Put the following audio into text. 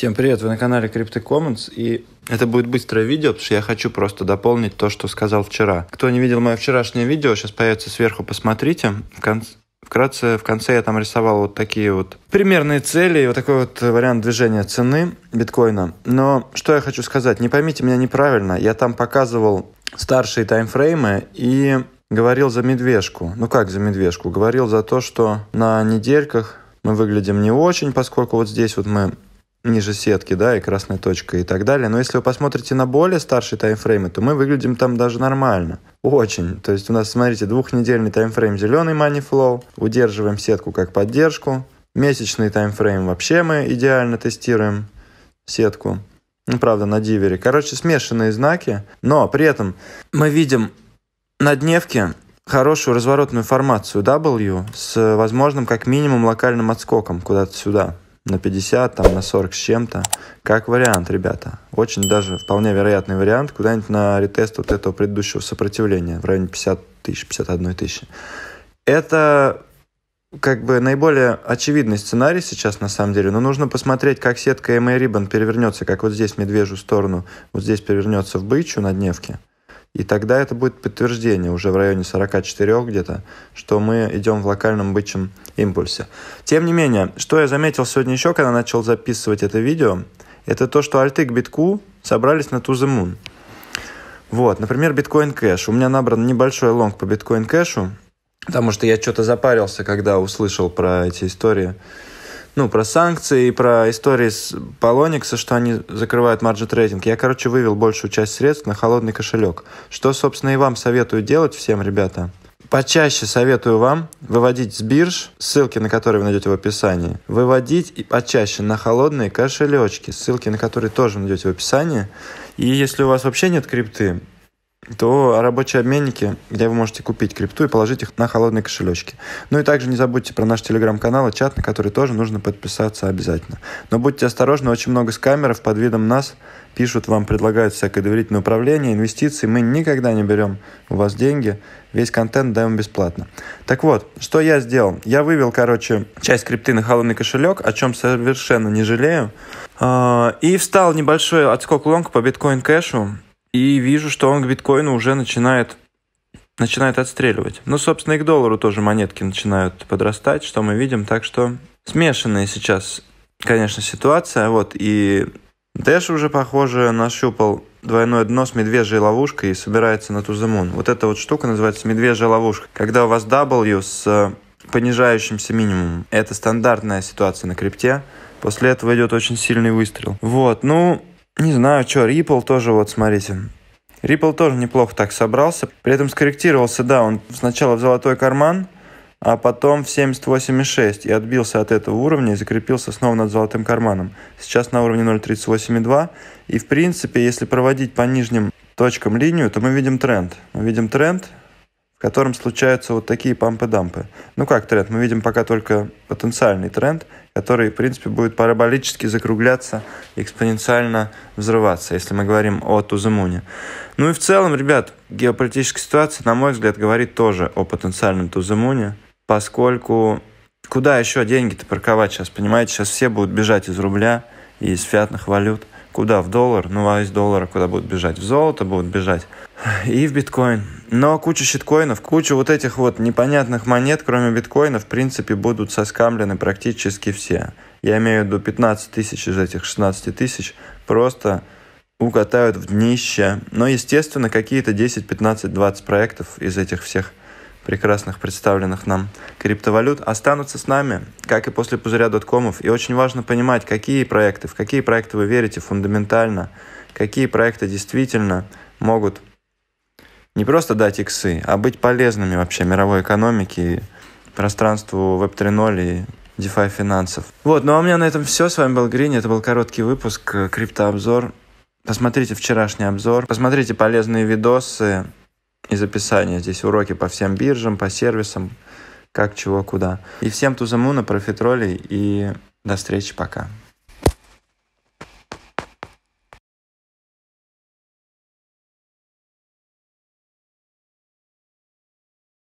Всем привет, вы на канале Crypto Commons, и это будет быстрое видео, потому что я хочу просто дополнить то, что сказал вчера. Кто не видел мое вчерашнее видео, сейчас появится сверху, посмотрите. В конце, Вкратце, в конце я там рисовал вот такие вот примерные цели и вот такой вот вариант движения цены биткоина. Но что я хочу сказать, не поймите меня неправильно, я там показывал старшие таймфреймы и говорил за медвежку. Ну как за медвежку? Говорил за то, что на недельках мы выглядим не очень, поскольку вот здесь вот мы ниже сетки, да, и красная точка и так далее. Но если вы посмотрите на более старшие таймфреймы, то мы выглядим там даже нормально. Очень. То есть у нас, смотрите, двухнедельный таймфрейм зеленый money flow, удерживаем сетку как поддержку, месячный таймфрейм вообще мы идеально тестируем сетку. Ну, правда, на дивере. Короче, смешанные знаки, но при этом мы видим на дневке хорошую разворотную формацию W с возможным как минимум локальным отскоком куда-то сюда на 50, там, на 40 с чем-то. Как вариант, ребята. Очень даже вполне вероятный вариант куда-нибудь на ретест вот этого предыдущего сопротивления в районе 50 тысяч, 51 тысячи. Это как бы наиболее очевидный сценарий сейчас на самом деле, но нужно посмотреть, как сетка MA Ribbon перевернется, как вот здесь в медвежью сторону, вот здесь перевернется в бычью на дневке. И тогда это будет подтверждение уже в районе 44 где-то, что мы идем в локальном бычьем импульсе. Тем не менее, что я заметил сегодня еще, когда начал записывать это видео, это то, что альты к битку собрались на To The Moon. Вот, например, биткоин кэш. У меня набран небольшой лонг по биткоин кэшу, потому что я что-то запарился, когда услышал про эти истории ну, про санкции и про истории с Полоникса, что они закрывают марджи трейдинг, я, короче, вывел большую часть средств на холодный кошелек. Что, собственно, и вам советую делать всем, ребята. Почаще советую вам выводить с бирж, ссылки на которые вы найдете в описании, выводить и почаще на холодные кошелечки, ссылки на которые тоже найдете в описании. И если у вас вообще нет крипты, то рабочие обменники, где вы можете купить крипту и положить их на холодные кошелечки. Ну и также не забудьте про наш телеграм-канал и чат, на который тоже нужно подписаться обязательно. Но будьте осторожны, очень много скамеров под видом нас пишут вам, предлагают всякое доверительное управление, инвестиции. Мы никогда не берем у вас деньги, весь контент даем бесплатно. Так вот, что я сделал? Я вывел, короче, часть крипты на холодный кошелек, о чем совершенно не жалею. Э, и встал небольшой отскок лонг по биткоин кэшу. И вижу, что он к биткоину уже начинает, начинает отстреливать. Ну, собственно, и к доллару тоже монетки начинают подрастать, что мы видим. Так что смешанная сейчас, конечно, ситуация. Вот, и Дэш уже, похоже, нащупал двойное дно с медвежьей ловушкой и собирается на туземон. Вот эта вот штука называется медвежья ловушка. Когда у вас W с э, понижающимся минимумом. Это стандартная ситуация на крипте. После этого идет очень сильный выстрел. Вот, ну, не знаю, что, Ripple тоже, вот смотрите. Ripple тоже неплохо так собрался, при этом скорректировался, да, он сначала в золотой карман, а потом в 78,6 и отбился от этого уровня и закрепился снова над золотым карманом. Сейчас на уровне 0,38,2 и в принципе, если проводить по нижним точкам линию, то мы видим тренд. Мы видим тренд, в котором случаются вот такие пампы-дампы. Ну как тренд? Мы видим пока только потенциальный тренд, который, в принципе, будет параболически закругляться, экспоненциально взрываться, если мы говорим о Туземуне. Ну и в целом, ребят, геополитическая ситуация, на мой взгляд, говорит тоже о потенциальном Туземуне, поскольку куда еще деньги-то парковать сейчас, понимаете? Сейчас все будут бежать из рубля и из фиатных валют. Куда? В доллар? Ну а из доллара куда будут бежать? В золото будут бежать. И в биткоин. Но куча щиткоинов, куча вот этих вот непонятных монет, кроме биткоина, в принципе, будут соскамлены практически все. Я имею в виду 15 тысяч из этих 16 тысяч просто укатают в днище. Но, естественно, какие-то 10, 15, 20 проектов из этих всех прекрасных представленных нам криптовалют останутся с нами, как и после пузыря доткомов. И очень важно понимать, какие проекты, в какие проекты вы верите фундаментально, какие проекты действительно могут не просто дать иксы, а быть полезными вообще мировой экономике, и пространству Web 3.0 и DeFi финансов. Вот, ну а у меня на этом все. С вами был Грин, это был короткий выпуск э, «Криптообзор». Посмотрите вчерашний обзор, посмотрите полезные видосы из описания. Здесь уроки по всем биржам, по сервисам, как, чего, куда. И всем тузамуна, Профитроли и до встречи, пока.